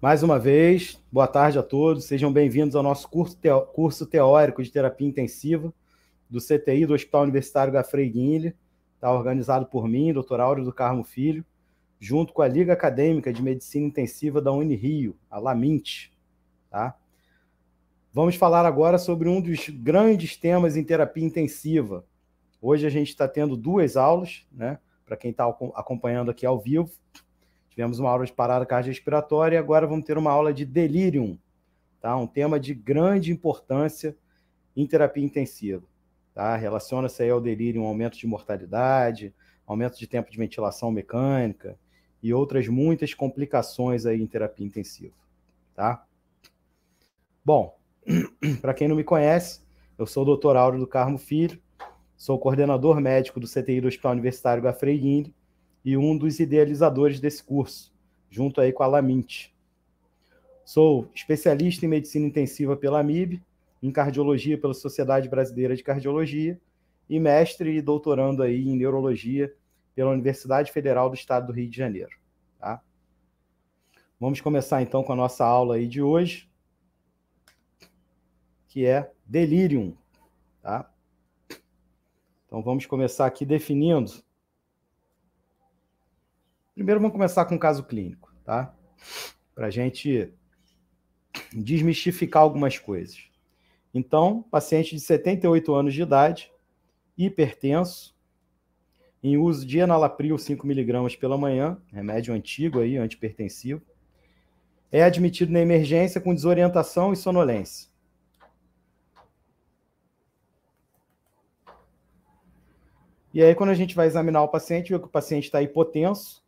Mais uma vez, boa tarde a todos. Sejam bem-vindos ao nosso curso, teórico de terapia intensiva do CTI do Hospital Universitário Gafrei Guinle. Está organizado por mim, Dr. Áureo do Carmo Filho, junto com a Liga Acadêmica de Medicina Intensiva da Unirio, a LAMINT. Tá? Vamos falar agora sobre um dos grandes temas em terapia intensiva. Hoje a gente está tendo duas aulas, né? Para quem está acompanhando aqui ao vivo, Tivemos uma aula de parada cardiorrespiratória e agora vamos ter uma aula de delirium, tá? Um tema de grande importância em terapia intensiva, tá? Relaciona-se aí ao delirium, aumento de mortalidade, aumento de tempo de ventilação mecânica e outras muitas complicações aí em terapia intensiva, tá? Bom, para quem não me conhece, eu sou o Dr. Áureo do Carmo Filho, sou coordenador médico do CTI do Hospital Universitário Gafreguini e um dos idealizadores desse curso, junto aí com a Lamint. Sou especialista em medicina intensiva pela MIB, em cardiologia pela Sociedade Brasileira de Cardiologia e mestre e doutorando aí em neurologia pela Universidade Federal do Estado do Rio de Janeiro, tá? Vamos começar então com a nossa aula aí de hoje, que é delirium, tá? Então vamos começar aqui definindo Primeiro vamos começar com um caso clínico, tá? Para a gente desmistificar algumas coisas. Então, paciente de 78 anos de idade, hipertenso, em uso de enalapril 5mg pela manhã, remédio antigo aí, antipertensivo, é admitido na emergência com desorientação e sonolência. E aí, quando a gente vai examinar o paciente, vê que o paciente está hipotenso,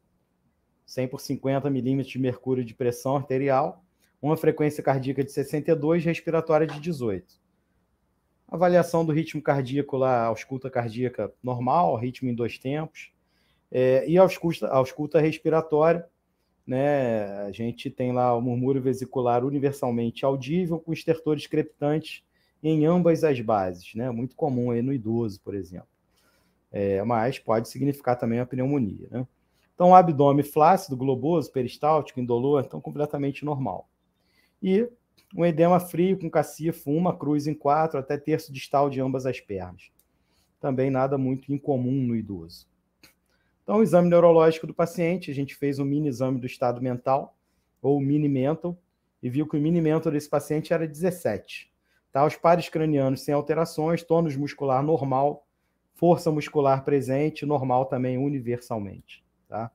100 por 50 milímetros de mercúrio de pressão arterial, uma frequência cardíaca de 62, respiratória de 18. Avaliação do ritmo cardíaco lá, ausculta cardíaca normal, ritmo em dois tempos. É, e ausculta, ausculta respiratória, né, a gente tem lá o murmúrio vesicular universalmente audível com estertores crepitantes em ambas as bases, né, muito comum aí no idoso, por exemplo. É, mas pode significar também a pneumonia, né? Então, o abdômen flácido, globoso, peristáltico, indolor, então completamente normal. E um edema frio com cacifo, uma cruz em quatro, até terço distal de ambas as pernas. Também nada muito incomum no idoso. Então, o exame neurológico do paciente, a gente fez um mini exame do estado mental, ou mini mental, e viu que o mini mental desse paciente era 17. Tá? Os pares cranianos sem alterações, tônus muscular normal, força muscular presente, normal também universalmente. Tá?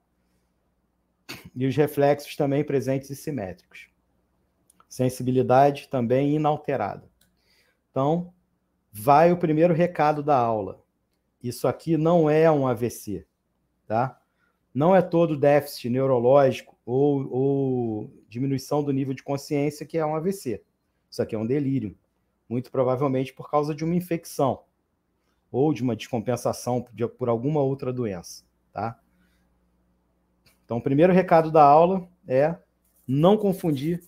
E os reflexos também presentes e simétricos. Sensibilidade também inalterada. Então, vai o primeiro recado da aula. Isso aqui não é um AVC, tá? Não é todo déficit neurológico ou, ou diminuição do nível de consciência que é um AVC. Isso aqui é um delírio, muito provavelmente por causa de uma infecção ou de uma descompensação por alguma outra doença, tá? Então, o primeiro recado da aula é não confundir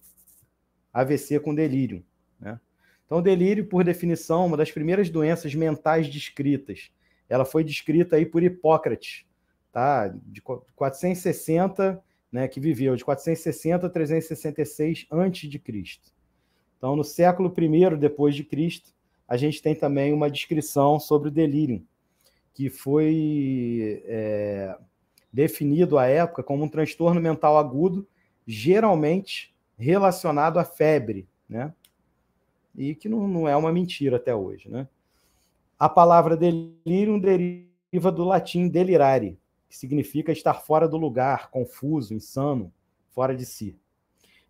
AVC com delírio. Né? Então, delírio, por definição, uma das primeiras doenças mentais descritas. Ela foi descrita aí por Hipócrates, tá? de 460, né, que viveu de 460 a 366 a.C. Então, no século I depois de Cristo, a gente tem também uma descrição sobre o delírio, que foi é, definido à época como um transtorno mental agudo, geralmente relacionado à febre, né? E que não, não é uma mentira até hoje, né? A palavra delírio deriva do latim delirare, que significa estar fora do lugar, confuso, insano, fora de si.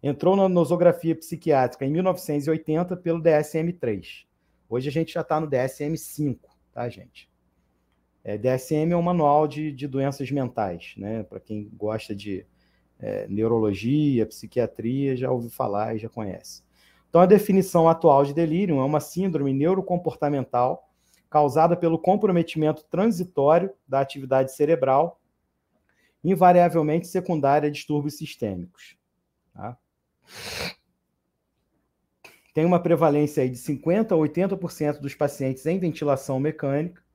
Entrou na nosografia psiquiátrica em 1980 pelo DSM-3. Hoje a gente já está no DSM-5, tá, gente? É, DSM é um manual de, de doenças mentais, né? Para quem gosta de é, neurologia, psiquiatria, já ouviu falar e já conhece. Então, a definição atual de delírio é uma síndrome neurocomportamental causada pelo comprometimento transitório da atividade cerebral, invariavelmente secundária a distúrbios sistêmicos. Tá? Tem uma prevalência de 50% a 80% dos pacientes em ventilação mecânica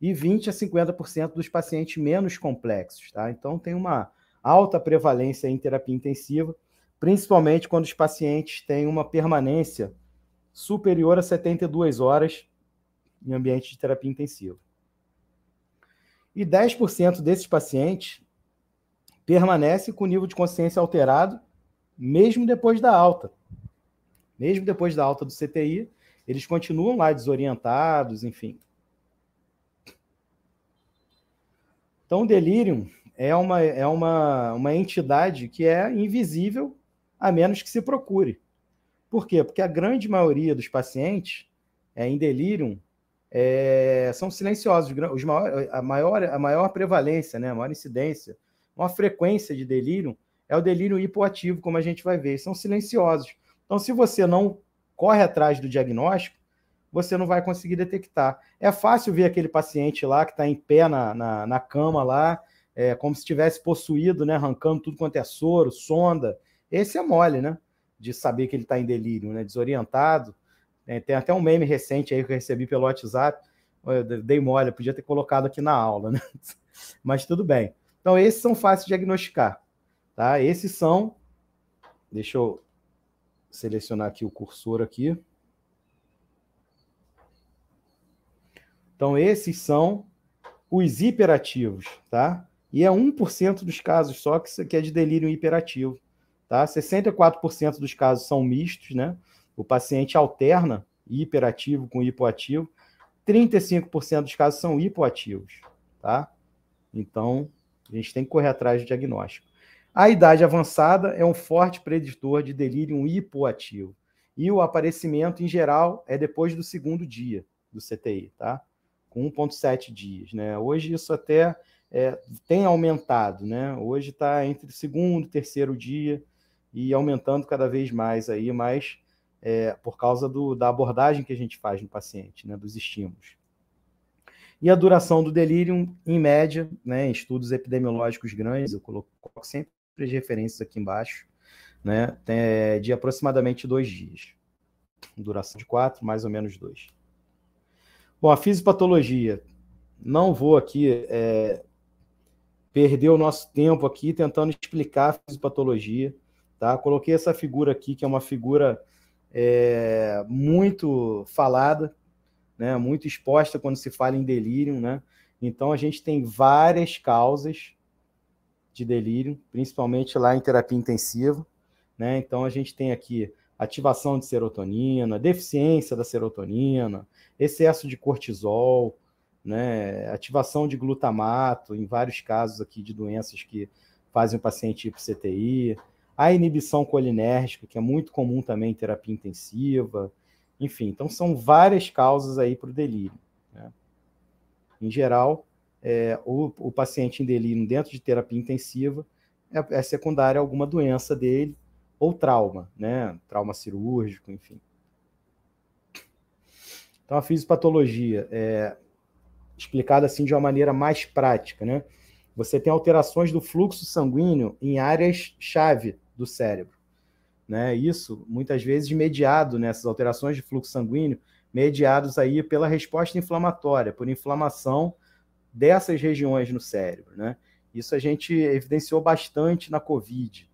e 20 a 50% dos pacientes menos complexos, tá? Então tem uma alta prevalência em terapia intensiva, principalmente quando os pacientes têm uma permanência superior a 72 horas em ambiente de terapia intensiva. E 10% desses pacientes permanece com nível de consciência alterado mesmo depois da alta. Mesmo depois da alta do CTI, eles continuam lá desorientados, enfim. Então, o delírio é uma, é uma, uma entidade que é invisível, a menos que se procure. Por quê? Porque a grande maioria dos pacientes é, em delírio é, são silenciosos. Os maior, a, maior, a maior prevalência, né, a maior incidência, uma frequência de delírio é o delírio hipoativo, como a gente vai ver. São silenciosos. Então, se você não corre atrás do diagnóstico, você não vai conseguir detectar. É fácil ver aquele paciente lá que está em pé na, na, na cama lá, é, como se estivesse possuído, né? Arrancando tudo quanto é soro, sonda. Esse é mole, né? De saber que ele está em delírio, né? Desorientado. É, tem até um meme recente aí que eu recebi pelo WhatsApp. Eu dei mole, eu podia ter colocado aqui na aula, né? Mas tudo bem. Então, esses são fáceis de diagnosticar, tá? Esses são. Deixa eu selecionar aqui o cursor aqui. Então, esses são os hiperativos, tá? E é 1% dos casos só que é de delírio hiperativo, tá? 64% dos casos são mistos, né? O paciente alterna hiperativo com hipoativo. 35% dos casos são hipoativos, tá? Então, a gente tem que correr atrás do diagnóstico. A idade avançada é um forte preditor de delírio hipoativo. E o aparecimento, em geral, é depois do segundo dia do CTI, tá? com 1,7 dias. Né? Hoje isso até é, tem aumentado, né? Hoje está entre segundo e terceiro dia e aumentando cada vez mais aí, mas é, por causa do, da abordagem que a gente faz no paciente, né? Dos estímulos. E a duração do delírio, em média, né, em estudos epidemiológicos grandes, eu coloco sempre as referências aqui embaixo, né, é, de aproximadamente dois dias. Duração de quatro, mais ou menos dois. Bom, a fisiopatologia. Não vou aqui é, perder o nosso tempo aqui tentando explicar a fisiopatologia. Tá? Coloquei essa figura aqui, que é uma figura é, muito falada, né? muito exposta quando se fala em delírio. Né? Então, a gente tem várias causas de delírio, principalmente lá em terapia intensiva. Né? Então, a gente tem aqui ativação de serotonina, deficiência da serotonina, excesso de cortisol, né, ativação de glutamato, em vários casos aqui de doenças que fazem o paciente ir para o CTI, a inibição colinérgica, que é muito comum também em terapia intensiva, enfim, então são várias causas aí para o delírio. Né? Em geral, é, o, o paciente em delírio dentro de terapia intensiva é, é secundário a alguma doença dele ou trauma, né? Trauma cirúrgico, enfim. Então, a fisiopatologia é explicada assim de uma maneira mais prática, né? Você tem alterações do fluxo sanguíneo em áreas-chave do cérebro, né? Isso muitas vezes mediado nessas né? alterações de fluxo sanguíneo, mediados aí pela resposta inflamatória, por inflamação dessas regiões no cérebro, né? Isso a gente evidenciou bastante na COVID.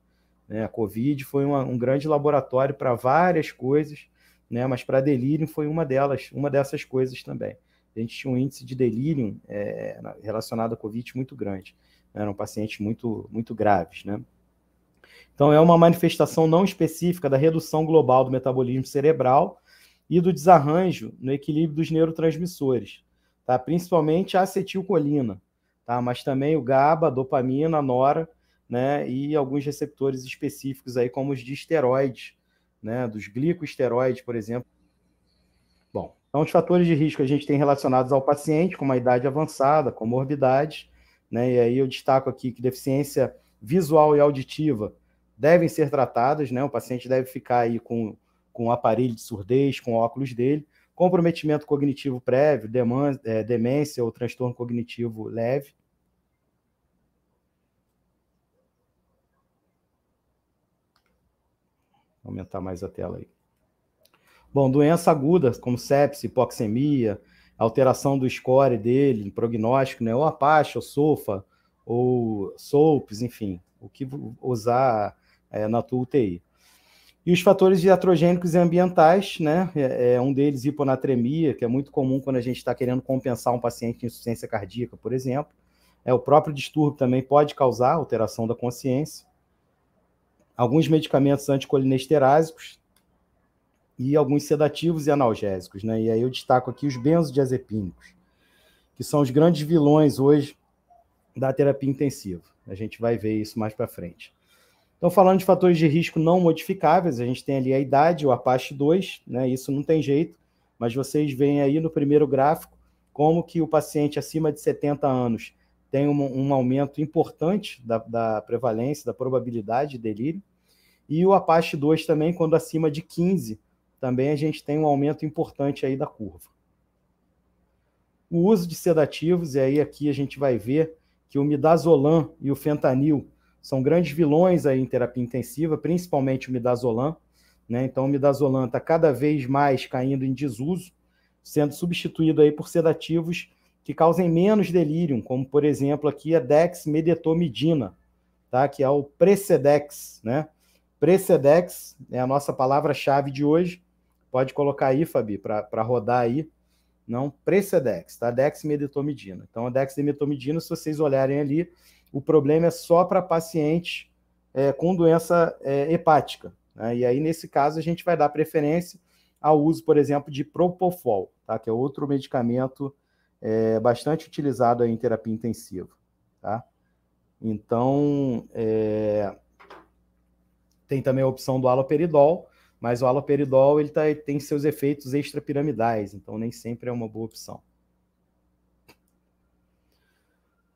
Né? A COVID foi uma, um grande laboratório para várias coisas né? Mas para delírio foi uma delas, uma dessas coisas também. A gente tinha um índice de delírio é, relacionado à Covid muito grande. Né? Eram pacientes muito, muito graves, né? Então, é uma manifestação não específica da redução global do metabolismo cerebral e do desarranjo no equilíbrio dos neurotransmissores, tá? principalmente a acetilcolina, tá? mas também o GABA, a dopamina, a nora né? e alguns receptores específicos, aí, como os de esteroides, né, dos glicosteroides, por exemplo. Bom, então é os fatores de risco a gente tem relacionados ao paciente, com uma idade avançada, comorbidades, né, e aí eu destaco aqui que deficiência visual e auditiva devem ser tratadas, né, o paciente deve ficar aí com, com aparelho de surdez, com óculos dele, comprometimento cognitivo prévio, é, demência ou transtorno cognitivo leve, aumentar mais a tela aí. Bom, doença aguda, como sepsis, hipoxemia, alteração do score dele, prognóstico, né? Ou Apache, ou SOFA, ou Soups, enfim, o que usar é, na tua UTI. E os fatores iatrogênicos e ambientais, né? É, é, um deles, hiponatremia, que é muito comum quando a gente está querendo compensar um paciente com insuficiência cardíaca, por exemplo. É, o próprio distúrbio também pode causar alteração da consciência alguns medicamentos anticolinesterásicos e alguns sedativos e analgésicos. Né? E aí eu destaco aqui os benzodiazepínicos, que são os grandes vilões hoje da terapia intensiva. A gente vai ver isso mais para frente. Então, falando de fatores de risco não modificáveis, a gente tem ali a idade, o Apache 2, né? isso não tem jeito, mas vocês veem aí no primeiro gráfico como que o paciente acima de 70 anos tem um, um aumento importante da, da, prevalência, da probabilidade de delírio. E o Apache 2 também, quando acima de 15, também a gente tem um aumento importante aí da curva. O uso de sedativos, e aí aqui a gente vai ver que o midazolam e o fentanil são grandes vilões aí em terapia intensiva, principalmente o midazolam. Né? Então, o midazolam está cada vez mais caindo em desuso, sendo substituído aí por sedativos que causem menos delírio, como por exemplo aqui a dexmedetomidina, tá? que é o Precedex. Né? Precedex é a nossa palavra-chave de hoje. Pode colocar aí, Fabi, para rodar aí. Não, Precedex, tá? Dexmedetomidina. Então, a dexmedetomidina, se vocês olharem ali, o problema é só para paciente é, com doença é, hepática. Né? E aí, nesse caso, a gente vai dar preferência ao uso, por exemplo, de propofol, tá? que é outro medicamento é bastante utilizado em terapia intensiva. Tá? Então, é... tem também a opção do aloperidol, mas o aloperidol ele tá, tem seus efeitos extrapiramidais, então nem sempre é uma boa opção.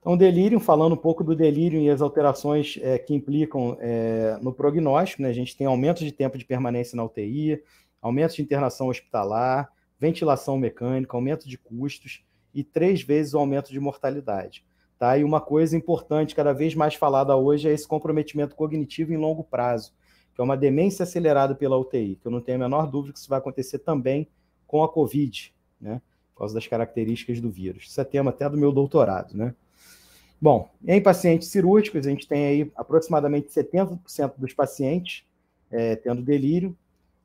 Então, delírio, falando um pouco do delírio e as alterações é, que implicam é, no prognóstico, né? a gente tem aumento de tempo de permanência na UTI, aumento de internação hospitalar, ventilação mecânica, aumento de custos, e três vezes o aumento de mortalidade. Tá? E uma coisa importante, cada vez mais falada hoje, é esse comprometimento cognitivo em longo prazo, que é uma demência acelerada pela UTI, que eu não tenho a menor dúvida que isso vai acontecer também com a Covid, né? por causa das características do vírus. Isso é tema até do meu doutorado. Né? Bom, em pacientes cirúrgicos, a gente tem aí aproximadamente 70% dos pacientes é, tendo delírio,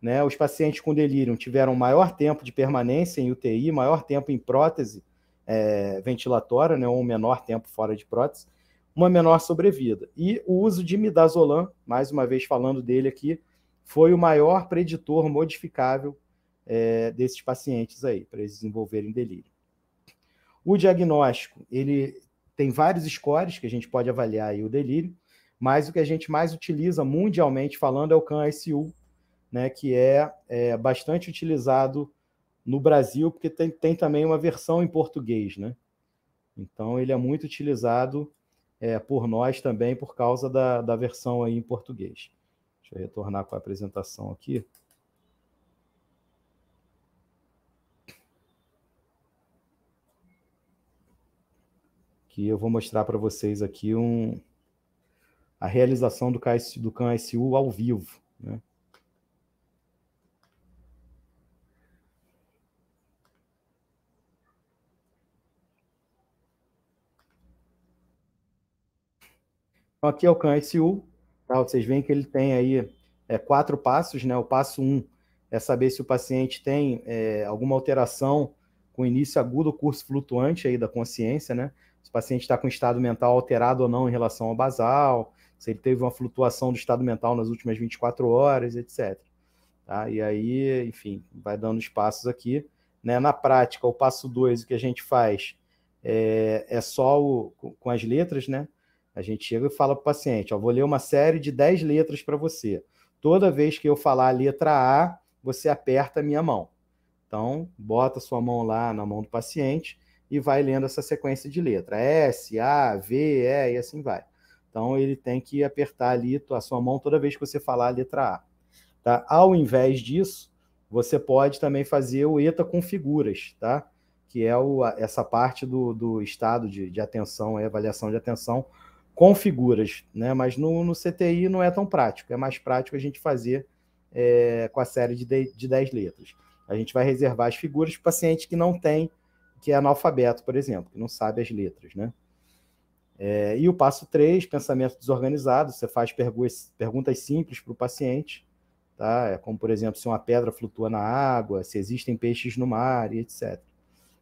né, os pacientes com delírio tiveram maior tempo de permanência em UTI, maior tempo em prótese é, ventilatória, né, ou um menor tempo fora de prótese, uma menor sobrevida. E o uso de midazolam, mais uma vez falando dele aqui, foi o maior preditor modificável é, desses pacientes aí, para eles desenvolverem delírio. O diagnóstico, ele tem vários scores que a gente pode avaliar aí o delírio, mas o que a gente mais utiliza mundialmente falando é o CAN-ICU, né, que é, é bastante utilizado no Brasil, porque tem, tem também uma versão em português, né? Então ele é muito utilizado é, por nós também por causa da, da versão aí em português. Deixa eu retornar com a apresentação aqui. Que eu vou mostrar para vocês aqui um, a realização do, KS, do CAN SU ao vivo. Né? Então, aqui é o Khan SU, tá? vocês veem que ele tem aí é, quatro passos, né? O passo um é saber se o paciente tem é, alguma alteração com início agudo ou curso flutuante aí da consciência, né? Se o paciente está com estado mental alterado ou não em relação ao basal, se ele teve uma flutuação do estado mental nas últimas 24 horas, etc. Tá? E aí, enfim, vai dando os passos aqui. Né? Na prática, o passo 2, o que a gente faz é, é só o, com as letras, né? A gente chega e fala para o paciente: ó, vou ler uma série de 10 letras para você. Toda vez que eu falar a letra A, você aperta a minha mão. Então, bota sua mão lá na mão do paciente e vai lendo essa sequência de letra: S, A, V, E e assim vai. Então, ele tem que apertar ali a sua mão toda vez que você falar a letra A. Tá? Ao invés disso, você pode também fazer o ETA com figuras, tá? que é o, essa parte do, do estado de, de atenção, avaliação de atenção, com figuras, né? Mas no, no CTI não é tão prático, é mais prático a gente fazer é, com a série de, de, de 10 letras. A gente vai reservar as figuras para paciente que não tem, que é analfabeto, por exemplo, que não sabe as letras, né? É, e o passo 3, pensamento desorganizado, você faz perguntas, perguntas simples para o paciente, tá? É como, por exemplo, se uma pedra flutua na água, se existem peixes no mar e etc.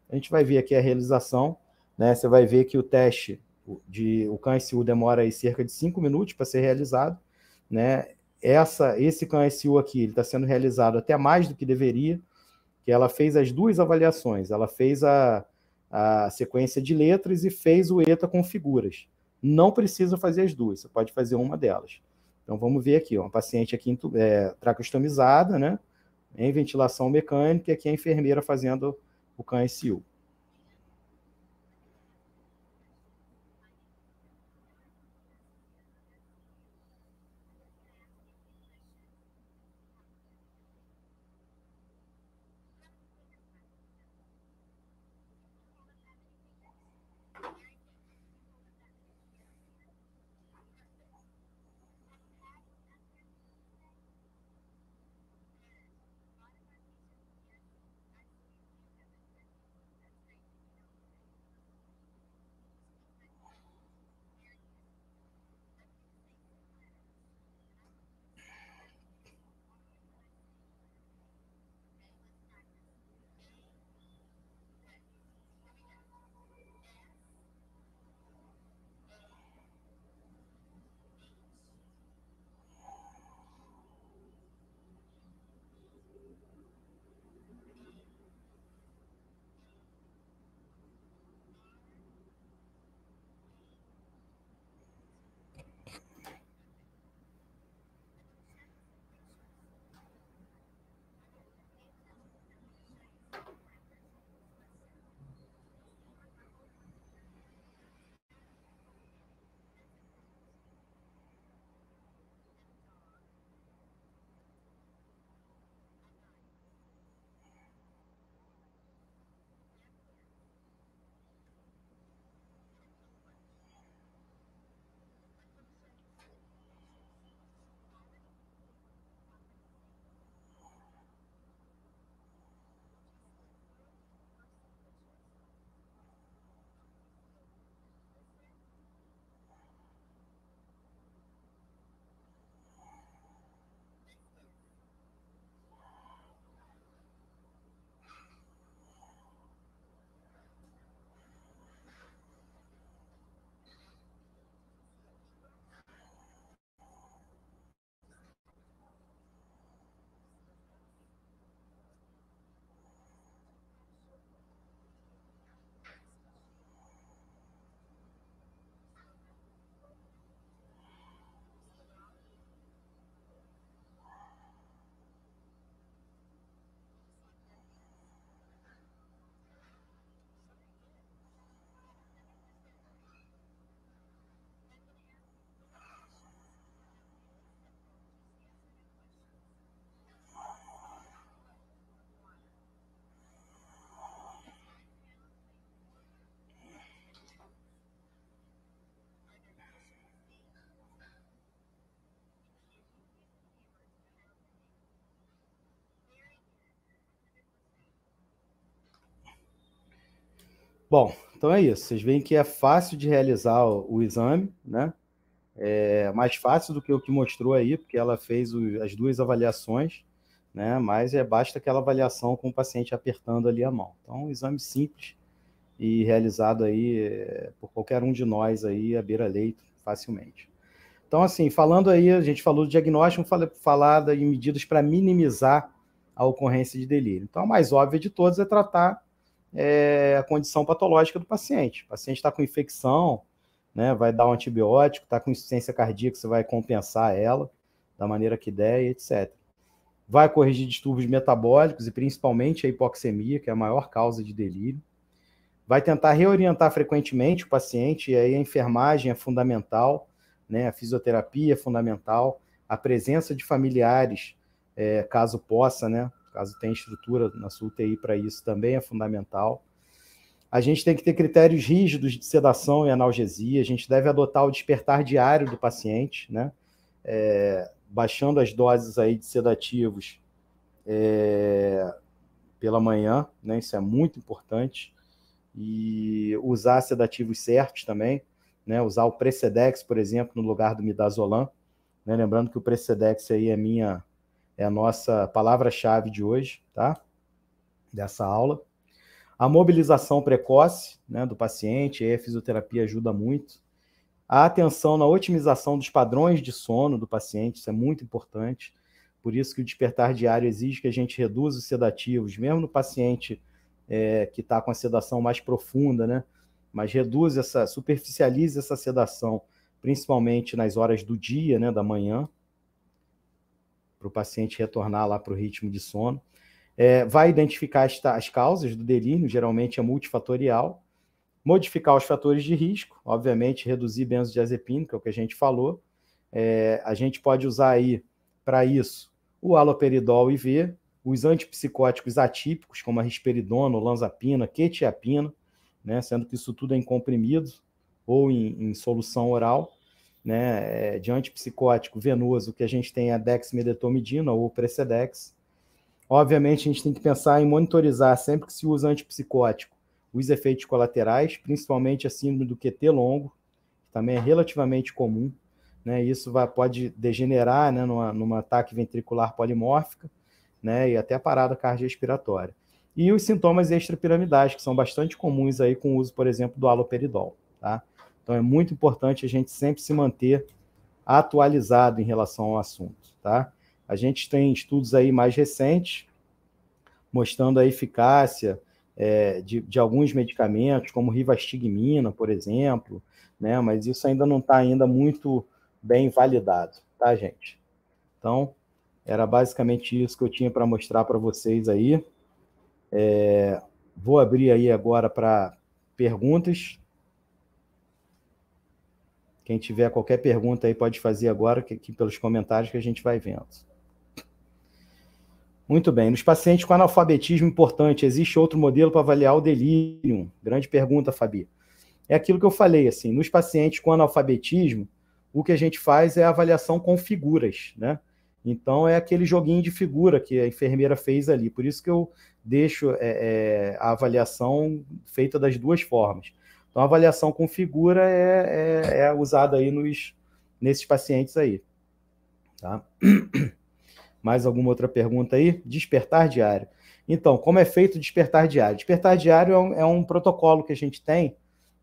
A gente vai ver aqui a realização, né? Você vai ver que o teste de o CAN-SU demora aí cerca de 5 minutos para ser realizado, né? Essa, esse CAN-SU aqui está sendo realizado até mais do que deveria, que ela fez as duas avaliações, ela fez a, a sequência de letras e fez o ETA com figuras. Não precisa fazer as duas, você pode fazer uma delas. Então vamos ver aqui, ó, uma paciente aqui é, tracostomizada, né? Em ventilação mecânica, e aqui é a enfermeira fazendo o CAN-SU. Bom, então é isso. Vocês veem que é fácil de realizar o, exame, né? É mais fácil do que o que mostrou aí, porque ela fez o, as duas avaliações, né? Mas é basta aquela avaliação com o paciente apertando ali a mão. Então, um exame simples e realizado aí é, por qualquer um de nós aí à beira leito facilmente. Então, assim, falando aí, a gente falou do diagnóstico, falada em medidas para minimizar a ocorrência de delírio. Então, a mais óbvia de todas é tratar é, a condição patológica do paciente. O paciente está com infecção, né, vai dar um antibiótico, está com insuficiência cardíaca, você vai compensar ela da maneira que der etc. Vai corrigir distúrbios metabólicos e principalmente a hipoxemia, que é a maior causa de delírio. Vai tentar reorientar frequentemente o paciente, e aí a enfermagem é fundamental, né, a fisioterapia é fundamental, a presença de familiares, é, caso possa, né, Caso tenha estrutura na sua UTI para isso, também é fundamental. A gente tem que ter critérios rígidos de sedação e analgesia, a gente deve adotar o despertar diário do paciente, né? É, baixando as doses aí de sedativos é, pela manhã, né? Isso é muito importante. E usar sedativos certos também, né? Usar o Precedex, por exemplo, no lugar do Midazolam. Né? Lembrando que o Precedex aí é minha é a nossa palavra-chave de hoje, tá? Dessa aula. A mobilização precoce né, do paciente, a fisioterapia ajuda muito. A atenção na otimização dos padrões de sono do paciente, isso é muito importante. Por isso que o despertar diário exige que a gente reduza os sedativos, mesmo no paciente é, que está com a sedação mais profunda, né? Mas reduz essa, superficializa essa sedação, principalmente nas horas do dia, né, da manhã, para o paciente retornar lá para o ritmo de sono. É, vai identificar as, as causas do delírio, geralmente é multifatorial, modificar os fatores de risco, obviamente reduzir benzodiazepina, que é o que a gente falou. É, a gente pode usar aí para isso o aloperidol IV, os antipsicóticos atípicos, como a risperidona, olanzapina, quetiapina, né, sendo que isso tudo é em comprimidos ou em, em solução oral né, é, de antipsicótico venoso que a gente tem a dexmedetomidina ou Precedex. Obviamente, a gente tem que pensar em monitorizar sempre que se usa antipsicótico os efeitos colaterais, principalmente a síndrome do QT longo, que também é relativamente comum. Né, isso vai, pode degenerar né, numa, numa ataque ventricular polimórfica né, e até a parada cardiorrespiratória. E os sintomas extrapiramidais, que são bastante comuns aí com o uso, por exemplo, do haloperidol. Tá? Então é muito importante a gente sempre se manter atualizado em relação ao assunto, tá? A gente tem estudos aí mais recentes mostrando a eficácia é, de, de, alguns medicamentos, como rivastigmina, por exemplo, né? Mas isso ainda não está ainda muito bem validado, tá, gente? Então era basicamente isso que eu tinha para mostrar para vocês aí. É, vou abrir aí agora para perguntas. Quem tiver qualquer pergunta aí pode fazer agora, que, que pelos comentários que a gente vai vendo. Muito bem. Nos pacientes com analfabetismo importante, existe outro modelo para avaliar o delírio? Grande pergunta, Fabi. É aquilo que eu falei, assim, nos pacientes com analfabetismo, o que a gente faz é a avaliação com figuras, né? Então é aquele joguinho de figura que a enfermeira fez ali. Por isso que eu deixo é, é, a avaliação feita das duas formas. Então, a avaliação com figura é, é, é usada aí nos, nesses pacientes aí. Tá? Mais alguma outra pergunta aí? Despertar diário. Então, como é feito o despertar diário? Despertar diário é um, é um protocolo que a gente tem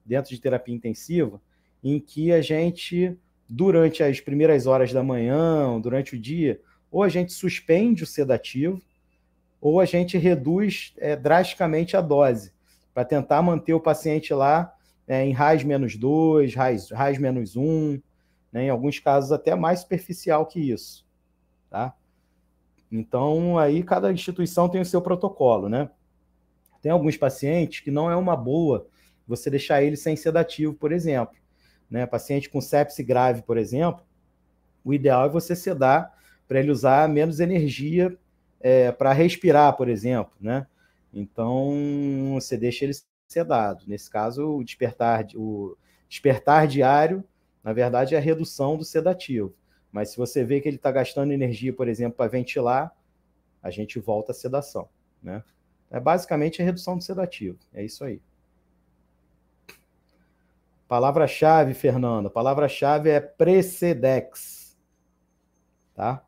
dentro de terapia intensiva, em que a gente, durante as primeiras horas da manhã, durante o dia, ou a gente suspende o sedativo, ou a gente reduz é, drasticamente a dose, para tentar manter o paciente lá é, em RAIS menos 2, RAIS, menos 1, né, em alguns casos até mais superficial que isso. Tá? Então, aí cada instituição tem o seu protocolo, né? Tem alguns pacientes que não é uma boa você deixar ele sem sedativo, por exemplo. Né? Paciente com sepse grave, por exemplo, o ideal é você sedar para ele usar menos energia é, para respirar, por exemplo, né? Então, você deixa ele ser dado. Nesse caso, o despertar, o despertar diário, na verdade, é a redução do sedativo. Mas se você vê que ele está gastando energia, por exemplo, para ventilar, a gente volta à sedação. Né? É basicamente a redução do sedativo. É isso aí. Palavra-chave, Fernando. Palavra-chave é precedex. Tá?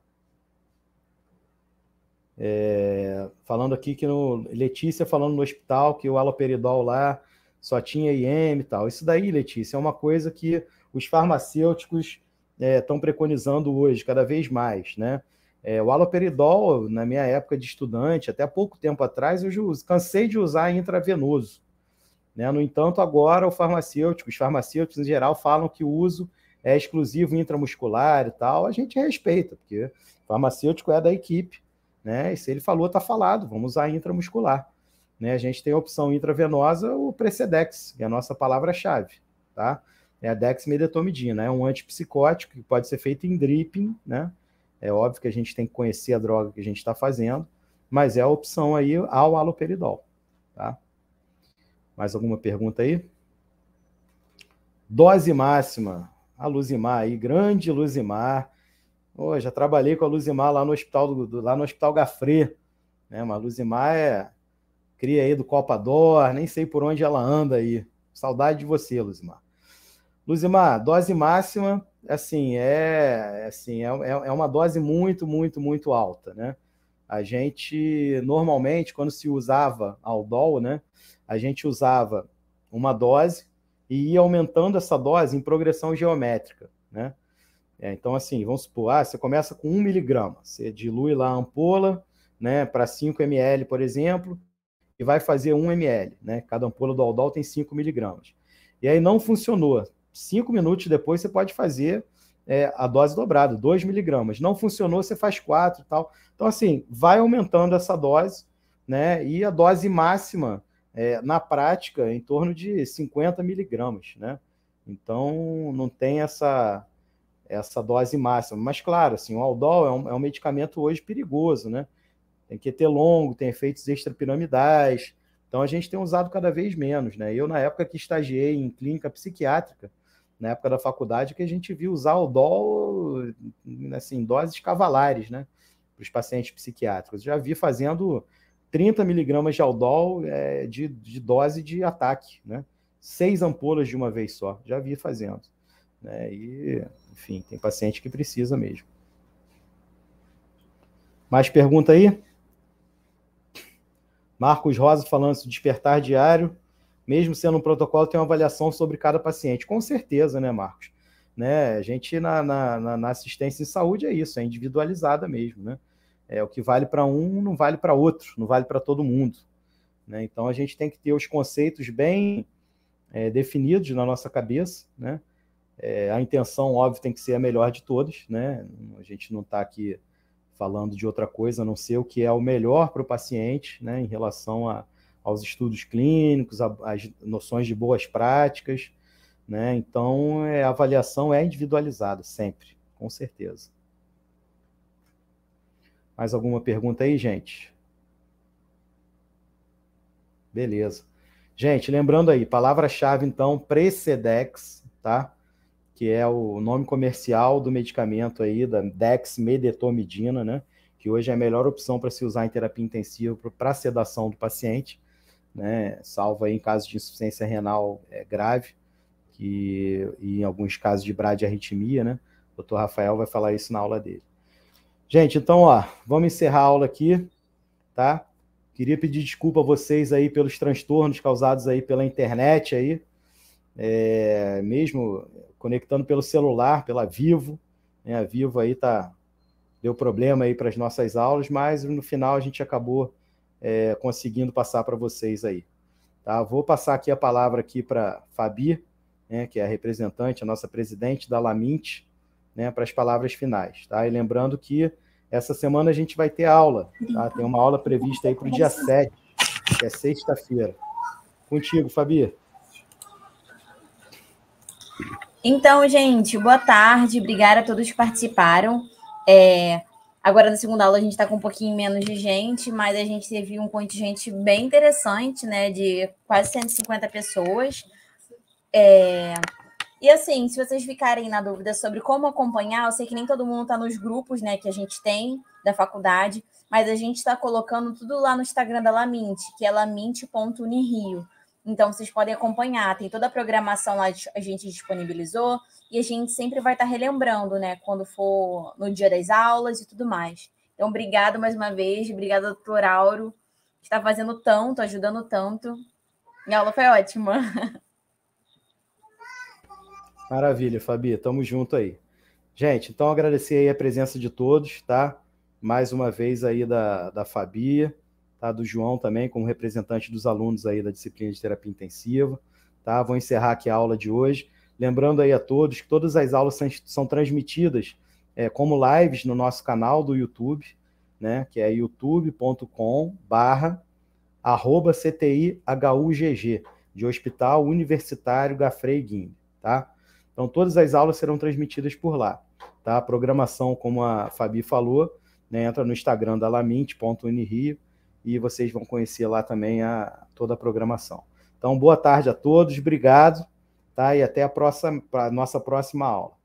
É, falando aqui que no, Letícia falando no hospital que o aloperidol lá só tinha IM e tal. Isso daí, Letícia, é uma coisa que os farmacêuticos estão é, preconizando hoje, cada vez mais, né? É, o aloperidol, na minha época de estudante, até pouco tempo atrás, eu cansei de usar intravenoso. Né? No entanto, agora o farmacêutico, os farmacêuticos em geral falam que o uso é exclusivo intramuscular e tal. A gente respeita, porque o farmacêutico é da equipe né? E se ele falou, está falado, vamos usar intramuscular. Né? A gente tem a opção intravenosa, o Precedex, que é a nossa palavra-chave. Tá? É a dexmedetomidina, né? é um antipsicótico que pode ser feito em dripping. Né? É óbvio que a gente tem que conhecer a droga que a gente está fazendo, mas é a opção aí ao aloperidol. Tá? Mais alguma pergunta aí? Dose máxima. A Luzimar aí, grande Luzimar Oh, já trabalhei com a Luzimar lá no hospital do, do lá no hospital Gafre, né? Mas a Luzimar é cria aí do Copa Dor, nem sei por onde ela anda aí. Saudade de você, Luzimar. Luzimar, dose máxima, assim, é, é assim, é, é, é uma dose muito, muito, muito alta, né? A gente normalmente, quando se usava Aldol, né? A gente usava uma dose e ia aumentando essa dose em progressão geométrica, né? É, então, assim, vamos supor, ah, você começa com 1 miligrama, você dilui lá a ampola né, para 5 ml, por exemplo, e vai fazer 1 ml. Né? Cada ampola do Aldol tem 5 miligramas. E aí não funcionou. Cinco minutos depois você pode fazer é, a dose dobrada, 2 miligramas. Não funcionou, você faz 4 e tal. Então, assim, vai aumentando essa dose, né? E a dose máxima, é, na prática, é em torno de 50 miligramas, né? Então, não tem essa essa dose máxima. Mas, claro, assim, o Aldol é um, é um medicamento hoje perigoso, né? Tem que ter longo, tem efeitos extrapiramidais. Então, a gente tem usado cada vez menos, né? Eu, na época que estagiei em clínica psiquiátrica, na época da faculdade, que a gente viu usar Aldol assim, em doses cavalares, né? Para os pacientes psiquiátricos. Já vi fazendo 30 miligramas de Aldol é, de, de dose de ataque, né? Seis ampolas de uma vez só. Já vi fazendo. Né? E, enfim, tem paciente que precisa mesmo. Mais pergunta aí? Marcos Rosa falando se despertar diário, mesmo sendo um protocolo, tem uma avaliação sobre cada paciente. Com certeza, né, Marcos? Né? A gente na, na, na assistência em saúde é isso, é individualizada mesmo, né? É, o que vale para um não vale para outro, não vale para todo mundo. Né? Então a gente tem que ter os conceitos bem é, definidos na nossa cabeça, né? É, a intenção, óbvio, tem que ser a melhor de todas, né? A gente não está aqui falando de outra coisa, a não ser o que é o melhor para o paciente, né? Em relação a, aos estudos clínicos, a, as noções de boas práticas, né? Então, é, a avaliação é individualizada sempre, com certeza. Mais alguma pergunta aí, gente? Beleza. Gente, lembrando aí, palavra-chave, então, Precedex, tá? que é o nome comercial do medicamento aí, da dexmedetomidina, né? Que hoje é a melhor opção para se usar em terapia intensiva para sedação do paciente, né? Salvo aí em casos de insuficiência renal é, grave que, e em alguns casos de bradiarritmia, né? O doutor Rafael vai falar isso na aula dele. Gente, então, ó, vamos encerrar a aula aqui, tá? Queria pedir desculpa a vocês aí pelos transtornos causados aí pela internet aí, é, mesmo conectando pelo celular, pela Vivo. Né? A Vivo aí tá, deu problema aí para as nossas aulas, mas no final a gente acabou é, conseguindo passar para vocês aí. Tá? Vou passar aqui a palavra aqui para Fabi, né, que é a representante, a nossa presidente da Lamint, né, para as palavras finais. Tá? E lembrando que essa semana a gente vai ter aula, tá? tem uma aula prevista aí para o dia 7, que é sexta-feira. Contigo, Fabi. Então, gente, boa tarde. Obrigada a todos que participaram. É, agora, na segunda aula, a gente está com um pouquinho menos de gente, mas a gente teve um contingente bem interessante, né? De quase 150 pessoas. É, e assim, se vocês ficarem na dúvida sobre como acompanhar, eu sei que nem todo mundo está nos grupos né, que a gente tem da faculdade, mas a gente está colocando tudo lá no Instagram da Laminte, que é laminte.unirio.com então vocês podem acompanhar, tem toda a programação lá a gente disponibilizou e a gente sempre vai estar relembrando, né, quando for no dia das aulas e tudo mais. Então obrigado mais uma vez, obrigado doutor Auro, que está fazendo tanto, ajudando tanto. Minha aula foi ótima. Maravilha, Fabi, tamo junto aí. Gente, então agradecer aí a presença de todos, tá? Mais uma vez aí da, da Fabia tá? Do João também, como representante dos alunos aí da disciplina de terapia intensiva, tá? Vou encerrar aqui a aula de hoje. Lembrando aí a todos que todas as aulas são, são transmitidas é, como lives no nosso canal do YouTube, né? Que é youtube.com barra arroba de Hospital Universitário Gafrei Guim, tá? Então, todas as aulas serão transmitidas por lá, tá? A programação, como a Fabi falou, né, entra no Instagram da lamint.unirio, e vocês vão conhecer lá também a, toda a programação. Então, boa tarde a todos, obrigado, tá? E até a, próxima, a nossa próxima aula.